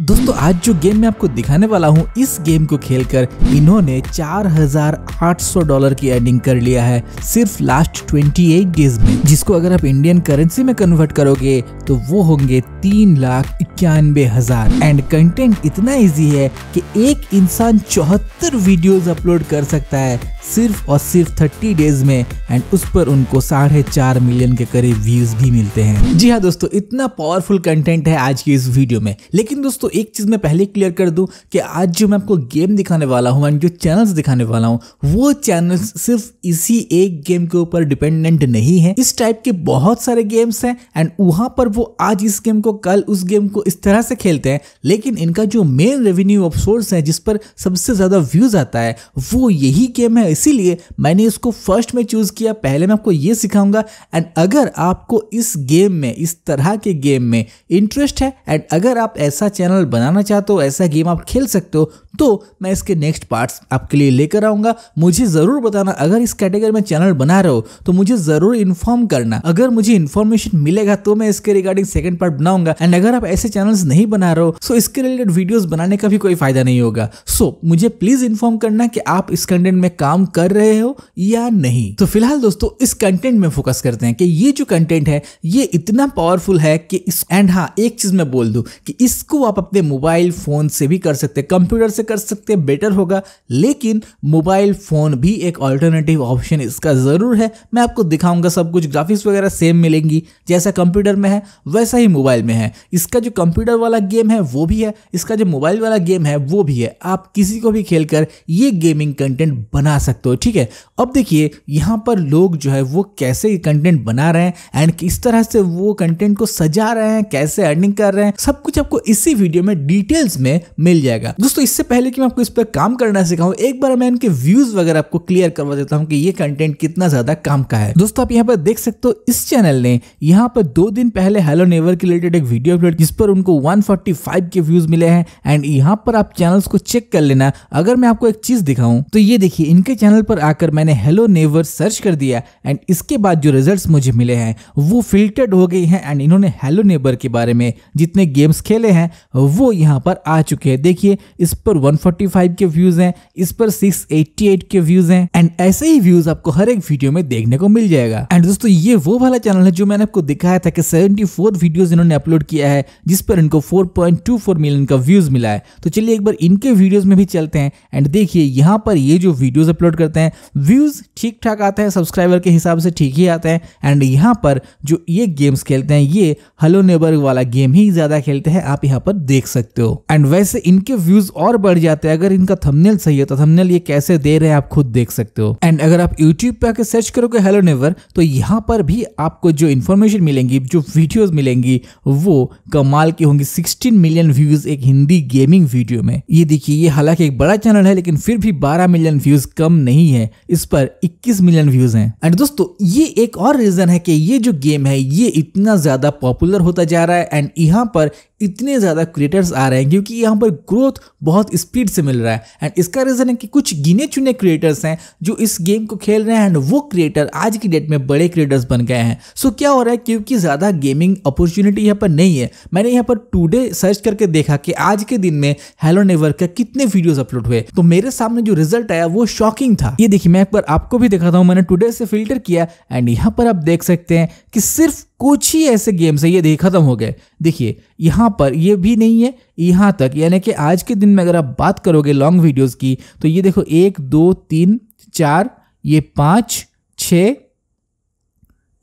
दोस्तों आज जो गेम मैं आपको दिखाने वाला हूँ इस गेम को खेलकर इन्होंने 4,800 डॉलर की एडिंग कर लिया है सिर्फ लास्ट 28 डेज में जिसको अगर आप इंडियन करेंसी में कन्वर्ट करोगे तो वो होंगे तीन लाख इक्यानबे हजार एंड कंटेंट इतना इजी है कि एक इंसान चौहत्तर वीडियोस अपलोड कर सकता है सिर्फ और सिर्फ 30 डेज में एंड उस पर उनको साढ़े चार मिलियन के करीब व्यूज भी मिलते हैं जी हाँ दोस्तों इतना पावरफुल कंटेंट है आज की इस वीडियो में लेकिन दोस्तों दोस्तों एक चीज़ मैं पहले क्लियर कर दूं कि आज जो मैं आपको गेम दिखाने वाला हूं एंड जो चैनल्स दिखाने वाला हूं वो चैनल्स सिर्फ इसी एक गेम के ऊपर डिपेंडेंट नहीं है इस टाइप के बहुत सारे गेम्स हैं एंड वहां पर वो आज इस गेम को कल उस गेम को इस तरह से खेलते हैं लेकिन इनका जो मेन रेवेन्यू ऑफ सोर्स है जिस पर सबसे ज़्यादा व्यूज़ आता है वो यही गेम है इसीलिए मैंने इसको फर्स्ट में चूज़ किया पहले मैं आपको ये सिखाऊंगा एंड अगर आपको इस गेम में इस तरह के गेम में इंटरेस्ट है एंड अगर आप ऐसा चैनल चैनल बनाना चाहते हो तो ऐसा गेम आप खेल सकते हो तो मैं इसके नेक्स्ट पार्ट्स आपके लिए लेकर आऊंगा मुझे ज़रूर बताना अगर इस कैटेगरी में चैनल बना रहे हो तो मुझे ज़रूर इन्फॉर्म करना अगर मुझे इन्फॉर्मेशन मिलेगा तो मैं इसके रिगार्डिंग सेकंड पार्ट बनाऊंगा एंड अगर आप ऐसे चैनल नहीं बना रहे हो सो इसके रिलेटेड वीडियो बनाने का भी कोई फायदा नहीं होगा सो so, मुझे प्लीज इन्फॉर्म करना कि आप इस कंटेंट में काम कर रहे हो या नहीं तो फिलहाल दोस्तों इस कंटेंट में फोकस करते हैं कि ये जो कंटेंट है ये इतना पावरफुल है कि इस एंड हाँ एक चीज मैं बोल दू कि इसको आप अपने मोबाइल फोन से भी कर सकते कंप्यूटर से से कर सकते हैं बेटर होगा लेकिन मोबाइल फ़ोन भी एक ऑल्टरनेटिव ऑप्शन इसका ज़रूर है मैं आपको दिखाऊंगा सब कुछ ग्राफिक्स वगैरह सेम मिलेंगी जैसा कंप्यूटर में है वैसा ही मोबाइल में है इसका जो कंप्यूटर वाला गेम है वो भी है इसका जो मोबाइल वाला गेम है वो भी है आप किसी को भी खेल कर ये गेमिंग कंटेंट बना सकते हो ठीक है अब देखिए यहाँ पर लोग जो है वो कैसे कंटेंट बना रहे हैं एंड किस तरह से वो कंटेंट को सजा रहे हैं कैसे अर्निंग कर रहे हैं सब कुछ आपको इसी वीडियो में डिटेल्स में मिल जाएगा दोस्तों इससे पहले कि मैं आपको इस पर काम करना सिखाऊं एक बार मैं इनके व्यूज वगैरह आपको क्लियर करवा देता हूं कि ये कंटेंट कितना ज्यादा काम का है दोस्तों आप यहाँ पर देख सकते हो इस चैनल ने यहाँ पर दो दिन पहले हेलो नेवर के रिलेटेड एक वीडियो अपलोड जिस पर उनको 145 के व्यूज मिले हैं एंड यहाँ पर आप चैनल्स को चेक कर लेना अगर मैं आपको एक चीज दिखाऊं तो ये देखिए इनके चैनल पर आकर मैंने हेलो नेवर सर्च कर दिया एंड इसके बाद जो रिजल्ट मुझे मिले हैं वो फिल्टर्ड हो गई है एंड इन्होंने हेलो नेबर के बारे में जितने गेम्स खेले हैं वो यहाँ पर आ चुके हैं देखिए इस पर 145 के व्यूज हैं इस पर 688 के व्यूज हैं एंड ऐसे ही व्यूज आपको हर एक वीडियो में देखने को मिल जाएगा एंड दोस्तों ये वो वाला चैनल है जो मैंने आपको दिखाया था कि 74 फोर वीडियोस इन्होंने अपलोड किया है जिस पर इनको 4.24 मिलियन का व्यूज मिला है तो चलिए एक बार इनके वीडियोज में भी चलते हैं एंड देखिए यहाँ पर ये जो वीडियोज अपलोड करते हैं व्यूज ठीक ठाक आते हैं सब्सक्राइबर के हिसाब से ठीक ही आते हैं एंड यहाँ पर जो ये गेम्स खेलते हैं ये हलो नेबर वाला गेम ही ज्यादा खेलते हैं आप यहाँ पर देख सकते हो एंड वैसे इनके व्यूज और बढ़ बढ़ जाते हैं अगर इनका थंबनेल सही है तो थंबनेल ये कैसे दे रहे हैं आप खुद देख सकते हो एंड अगर आप यूट्यूब पे आके सर्च करोगे हेलो नेवर तो यहाँ पर भी आपको जो इन्फॉर्मेशन मिलेंगी जो वीडियोस मिलेंगी वो कमाल की होंगी 16 मिलियन व्यूज एक हिंदी गेमिंग वीडियो में ये देखिए ये हालांकि एक बड़ा चैनल है लेकिन फिर भी 12 मिलियन व्यूज कम नहीं है इस पर 21 मिलियन व्यूज हैं एंड दोस्तों ये एक और रीजन है कि ये जो गेम है ये इतना ज्यादा पॉपुलर होता जा रहा है एंड यहाँ पर इतने ज़्यादा क्रिएटर्स आ रहे हैं क्योंकि यहाँ पर ग्रोथ बहुत स्पीड से मिल रहा है एंड इसका रीज़न है कि कुछ गिने चुने क्रिएटर्स हैं जो इस गेम को खेल रहे हैं एंड वो क्रिएटर आज की डेट में बड़े क्रिएटर्स बन गए हैं सो so, क्या हो रहा है क्योंकि ज़्यादा गेमिंग अपॉर्चुनिटी यहाँ पर नहीं है मैंने यहाँ पर टूडे सर्च करके देखा कि आज के दिन में हेलो नेवर का कितने वीडियोज अपलोड हुए तो मेरे सामने जो रिजल्ट आया वो शॉकिंग था ये देखिए मैं एक बार आपको भी दिखाता हूँ मैंने टूडे से फिल्टर किया एंड यहाँ पर आप देख सकते हैं कि सिर्फ कुछ ही ऐसे गेम्स है ये देख ख़त्म हो गए देखिए यहाँ पर ये भी नहीं है यहाँ तक यानी कि आज के दिन में अगर आप बात करोगे लॉन्ग वीडियोज़ की तो ये देखो एक दो तीन चार ये पाँच छ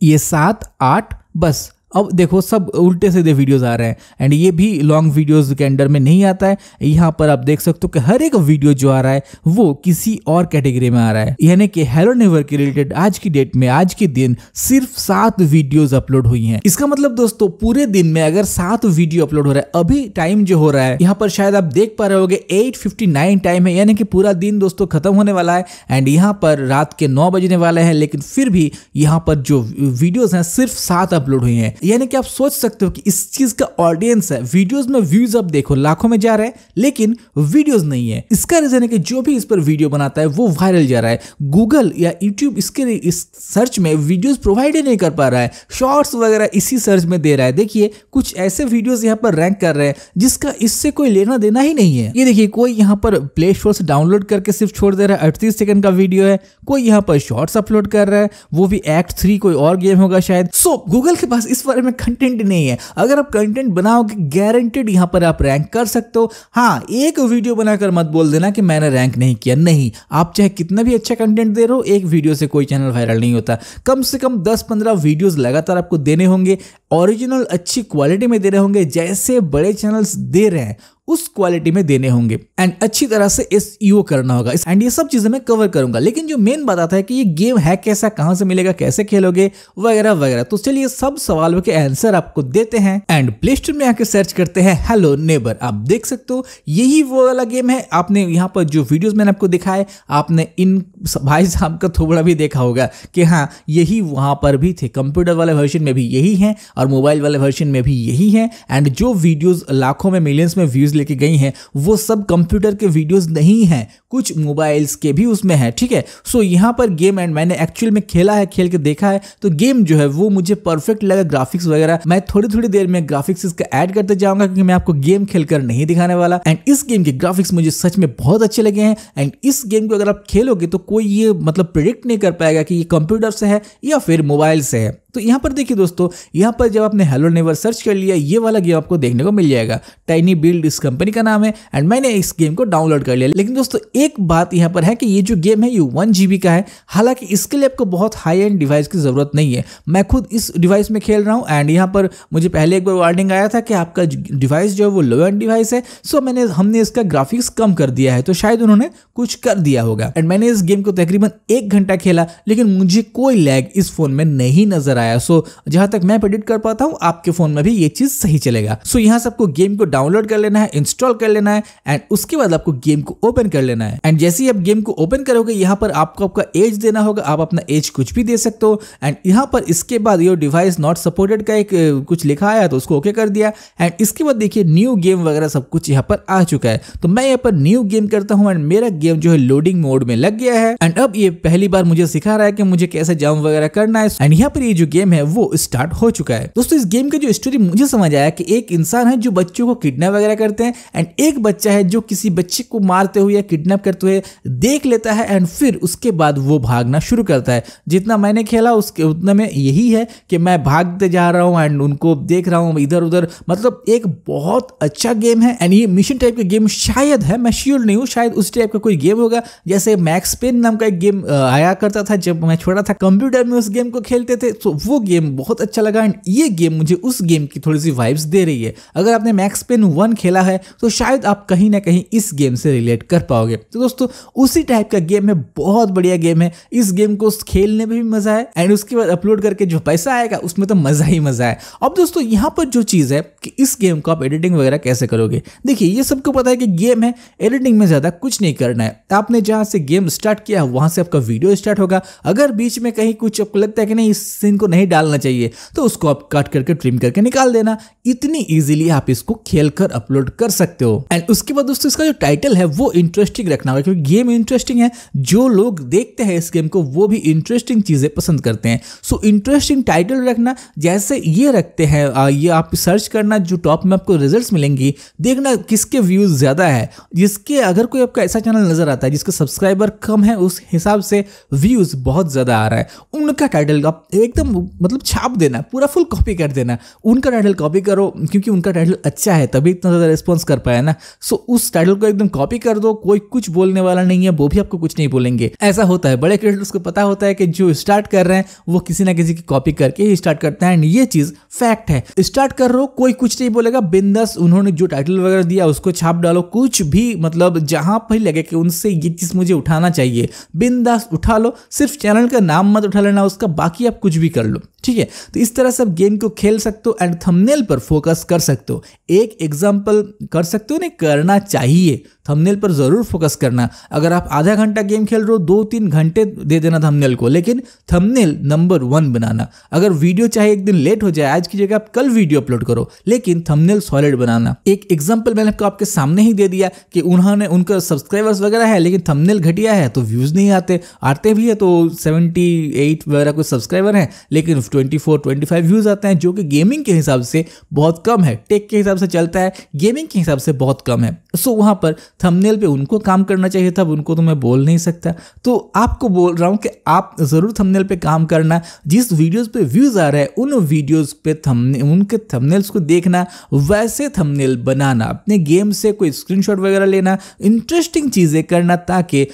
ये सात आठ बस अब देखो सब उल्टे सीधे वीडियोस आ रहे हैं एंड ये भी लॉन्ग वीडियोस के अंडर में नहीं आता है यहाँ पर आप देख सकते हो कि हर एक वीडियो जो आ रहा है वो किसी और कैटेगरी में आ रहा है यानी कि हेलो नेवर के रिलेटेड आज की डेट में आज के दिन सिर्फ सात वीडियोज अपलोड हुई हैं इसका मतलब दोस्तों पूरे दिन में अगर सात वीडियो अपलोड हो रहा है अभी टाइम जो हो रहा है यहाँ पर शायद आप देख पा रहे हो एट टाइम है यानी कि पूरा दिन दोस्तों खत्म होने वाला है एंड यहाँ पर रात के नौ बजने वाले हैं लेकिन फिर भी यहाँ पर जो वीडियोज हैं सिर्फ सात अपलोड हुई हैं यानी कि आप सोच सकते हो कि इस चीज का ऑडियंस है वीडियोस में व्यूज अब देखो लाखों में जा रहे हैं लेकिन वीडियोस नहीं है इसका रीजन है कि जो भी इस पर वीडियो बनाता है वो वायरल जा रहा है गूगल या यूट्यूब इसके इस सर्च में वीडियोज प्रोवाइड ही नहीं कर पा रहा है शॉर्ट्स वगैरह इसी सर्च में दे रहा है देखिए कुछ ऐसे वीडियोज यहाँ पर रैंक कर रहे हैं जिसका इससे कोई लेना देना ही नहीं है ये देखिए कोई यहाँ पर प्ले स्टोर से डाउनलोड करके सिर्फ छोड़ दे रहा है अड़तीस सेकंड का वीडियो है कोई यहाँ पर शॉर्ट्स अपलोड कर रहा है वो भी एक्ट थ्री कोई और गेम होगा शायद सो so, गूगल के पास इस बारे में कंटेंट नहीं है अगर आप कंटेंट बनाओगे गारंटेड यहां पर आप रैंक कर सकते हो हाँ एक वीडियो बनाकर मत बोल देना कि मैंने रैंक नहीं किया नहीं आप चाहे कितना भी अच्छा कंटेंट दे रहे हो एक वीडियो से कोई चैनल वायरल नहीं होता कम से कम दस पंद्रह वीडियोज लगातार आपको देने होंगे ओरिजिनल अच्छी क्वालिटी में दे रहे होंगे जैसे बड़े चैनल्स दे रहे हैं उस क्वालिटी में देने होंगे एंड अच्छी तरह से एस e करना होगा एंड ये सब चीजें मैं कवर करूंगा लेकिन जो मेन बात आता है कि ये गेम है कैसा कहाँ से मिलेगा कैसे खेलोगे वगैरह वगैरह तो चलिए सब सवालों के आंसर आपको देते हैं एंड प्ले स्टोर में आके सर्च करते हैं हेलो नेबर आप देख सकते हो यही वो वाला गेम है आपने यहाँ पर जो वीडियो मैंने आपको दिखाए आपने इन भाई साहब का थोड़ा भी देखा होगा कि हाँ यही वहां पर भी थे कंप्यूटर वाले वर्जन में भी यही है और मोबाइल वाले वर्जन में भी यही है एंड जो वीडियोज लाखों में मिलियंस में व्यूज लेके गई हैं वो सब कंप्यूटर के वीडियोस नहीं हैं कुछ मोबाइल्स के भी उसमें है ठीक है सो यहाँ पर गेम एंड मैंने एक्चुअल में खेला है खेल के देखा है तो गेम जो है वो मुझे परफेक्ट लगा ग्राफिक्स वगैरह मैं थोड़ी थोड़ी देर में ग्राफिक्स इसका ऐड करते जाऊंगा क्योंकि मैं आपको गेम खेलकर नहीं दिखाने वाला एंड इस गेम के ग्राफिक्स मुझे सच में बहुत अच्छे लगे हैं एंड इस गेम को अगर आप खेलोगे तो कोई ये मतलब प्रिडिक्ट नहीं कर पाएगा कि ये कंप्यूटर से है या फिर मोबाइल से है तो यहाँ पर देखिए दोस्तों यहाँ पर जब आपने हेलो नेवर सर्च कर लिया ये वाला गेम आपको देखने को मिल जाएगा टाइनी बिल्ड इस कंपनी का नाम है एंड मैंने इस गेम को डाउनलोड कर लिया लेकिन दोस्तों एक बात यहाँ पर है कि ये जो गेम है ये वन जी का है हालांकि इसके लिए आपको बहुत हाई एंड डिवाइस की ज़रूरत नहीं है मैं खुद इस डिवाइस में खेल रहा हूँ एंड यहाँ पर मुझे पहले एक बार वार्निंग आया था कि आपका डिवाइस जो है वो लो एंड डिवाइस है सो मैंने हमने इसका ग्राफिक्स कम कर दिया है तो शायद उन्होंने कुछ कर दिया होगा एंड मैंने इस गेम को तकरीबन एक घंटा खेला लेकिन मुझे कोई लैग इस फोन में नहीं नजर आया सो जहां तक मैं प्रेडिक्ट कर पाता हूँ आपके फोन में भी ये चीज सही चलेगा सो यहाँ से आपको गेम को डाउनलोड कर लेना है इंस्टॉल कर लेना है एंड उसके बाद आपको गेम को ओपन कर लेना है एंड जैसे ही आप गेम को ओपन करोगे यहाँ पर आपको आपका एज देना होगा आप अपना एज कुछ भी दे सकते हो एंड यहाँ पर इसके बाद योर डिवाइस नॉट सपोर्टेड का एक कुछ लिखा आया तो उसको ओके कर दिया एंड इसके बाद देखिए न्यू गेम वगैरह सब कुछ यहाँ पर आ चुका है तो मैं यहाँ पर न्यू गेम करता हूँ एंड मेरा गेम जो है लोडिंग मोड में लग गया है एंड अब ये पहली बार मुझे सिखा रहा है कि मुझे कैसे जम्प वगैरह करना है एंड यहाँ पर ये जो गेम है वो स्टार्ट हो चुका है दोस्तों इस गेम का जो स्टोरी मुझे समझ आया कि एक इंसान है जो बच्चों को किडनैप वगैरह करते हैं एंड एक बच्चा है जो किसी बच्चे को मारते हुए या किडनैप करते हुए देख लेता है एंड फिर उसके बाद वो भागना शुरू करता है जितना मैंने खेला उसके उतना में यही है कि मैं भागते जा रहा हूँ एंड उनको देख रहा हूँ इधर उधर मतलब एक बहुत अच्छा गेम है एंड ये मिशन टाइप का गेम शायद है मैं श्योर नहीं हूँ शायद उस टाइप का कोई गेम होगा जैसे मैक्स पेन नाम का एक गेम आया करता था जब मैं छोटा था कंप्यूटर में उस गेम को खेलते थे तो वो गेम बहुत अच्छा लगा एंड ये गेम मुझे उस गेम की थोड़ी सी वाइब्स दे रही है अगर आपने मैक्स पेन वन खेला है तो शायद आप कहीं ना कहीं इस गेम से रिलेट कर पाओगे तो दोस्तों उसी टाइप का गेम है बहुत बढ़िया गेम है इस गेम को खेलने में भी मजा है एंड उसके बाद अपलोड करके जो पैसा आएगा उसमें तो मजा ही मजा है अब दोस्तों यहाँ पर जो चीज़ है कि इस गेम को आप एडिटिंग वगैरह कैसे करोगे देखिए ये सबको पता है कि गेम है एडिटिंग में ज़्यादा कुछ नहीं करना है आपने जहाँ से गेम स्टार्ट किया वहां से आपका वीडियो स्टार्ट होगा अगर बीच में कहीं कुछ आपको लगता है कि नहीं इस सीन को नहीं डालना चाहिए तो उसको आप कट करके ट्रिम करके निकाल देना इतनी इजीली आप इसको खेल कर अपलोड कर सकते हो एंड उसके बाद दोस्तों इसका जो टाइटल है वो इंटरेस्टिंग रखना होगा क्योंकि गेम इंटरेस्टिंग है जो लोग देखते हैं इस गेम को वो भी इंटरेस्टिंग चीज़ें पसंद करते हैं सो इंटरेस्टिंग टाइटल रखना जैसे ये रखते हैं ये आप सर्च करना जो टॉप में आपको रिजल्ट मिलेंगी देखना किसके व्यूज़ ज़्यादा है जिसके अगर कोई आपका ऐसा चैनल नज़र आता है जिसका सब्सक्राइबर कम है उस हिसाब से व्यूज़ बहुत ज़्यादा आ रहा है उनका टाइटल आप एकदम मतलब छाप देना पूरा फुल कॉपी कर देना उनका टाइटल कॉपी करो क्योंकि उनका टाइटल अच्छा है तभी इतना ज़्यादा रिस्पॉन्स कर पाया ना सो उस टाइटल को एकदम कॉपी कर दो कोई कुछ बोलने वाला नहीं है वो भी आपको कुछ नहीं बोलेंगे ऐसा होता है बड़े क्रिएटर्स को पता होता है कि जो स्टार्ट कर रहे हैं वो किसी ना किसी की कॉपी करके ही स्टार्ट करते हैं एंड ये चीज़ फैक्ट है स्टार्ट कर रहे हो कोई कुछ नहीं बोलेगा बिंदस उन्होंने जो टाइटल वगैरह दिया उसको छाप डालो कुछ भी मतलब जहां पर लगे कि उनसे ये चीज़ मुझे उठाना चाहिए बिंदास उठा लो सिर्फ चैनल का नाम मत उठा लेना उसका बाकी आप कुछ भी कर लो ठीक है तो इस तरह से आप गेम को खेल सकते हो एंड थंबनेल पर फोकस कर सकते हो एक एग्जाम्पल कर सकते हो ना करना चाहिए थंबनेल पर ज़रूर फोकस करना अगर आप आधा घंटा गेम खेल रहे हो दो तीन घंटे दे देना थंबनेल को लेकिन थंबनेल नंबर वन बनाना अगर वीडियो चाहे एक दिन लेट हो जाए आज की जगह आप कल वीडियो अपलोड करो लेकिन थंबनेल सॉलिड बनाना एक एग्जाम्पल मैंने आपको आपके सामने ही दे दिया कि उन्होंने उनका सब्सक्राइबर्स वगैरह है लेकिन थंबनेल घटिया है तो व्यूज़ नहीं आते आते भी है तो सेवेंटी एट वगैरह कुछ सब्सक्राइबर हैं लेकिन twenty four twenty five views आते हैं जो कि गेमिंग के हिसाब से बहुत कम है टेक के हिसाब से चलता है गेमिंग के हिसाब से बहुत कम है सो वहां पर थंबनेल पे उनको काम करना चाहिए था अब उनको तो मैं बोल नहीं सकता तो आपको बोल रहा हूँ कि आप ज़रूर थंबनेल पे काम करना जिस वीडियोस पे व्यूज़ आ रहे हैं उन वीडियोस पे थंबनेल उनके थंबनेल्स को देखना वैसे थंबनेल बनाना अपने गेम से कोई स्क्रीनशॉट वगैरह लेना इंटरेस्टिंग चीज़ें करना ताकि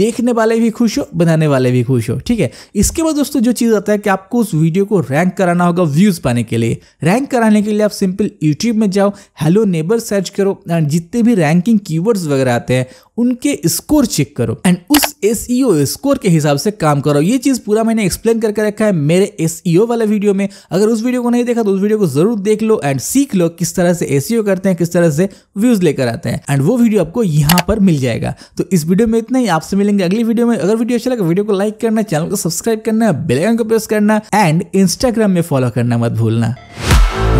देखने वाले भी खुश हो बनाने वाले भी खुश हो ठीक है इसके बाद दोस्तों जो चीज़ आता है कि आपको उस वीडियो को रैंक कराना होगा व्यूज़ पाने के लिए रैंक कराने के लिए आप सिंपल यूट्यूब में जाओ हेलो नेबर सर्च करो एंड जितने भी रैंकिंग कीवर्ड्स वगैरह आते हैं उनके स्कोर चेक करो एंड उस एस स्कोर e के हिसाब से काम कर रहा हूँ ये चीज़ पूरा मैंने एक्सप्लेन करके रखा है मेरे एस e वाले वीडियो में अगर उस वीडियो को नहीं देखा तो उस वीडियो को जरूर देख लो एंड सीख लो किस तरह से एस e करते हैं किस तरह से व्यूज लेकर आते हैं एंड वो वीडियो आपको यहाँ पर मिल जाएगा तो इस वीडियो में इतना ही आपसे मिलेंगे अगली वीडियो में अगर वीडियो अच्छा लगा वीडियो को लाइक करना चैनल को सब्सक्राइब करना बेलाइकन को प्रेस करना एंड इंस्टाग्राम में फॉलो करना मत भूलना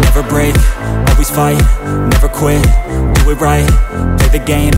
Never break, always fight, never quit, do it right, play the game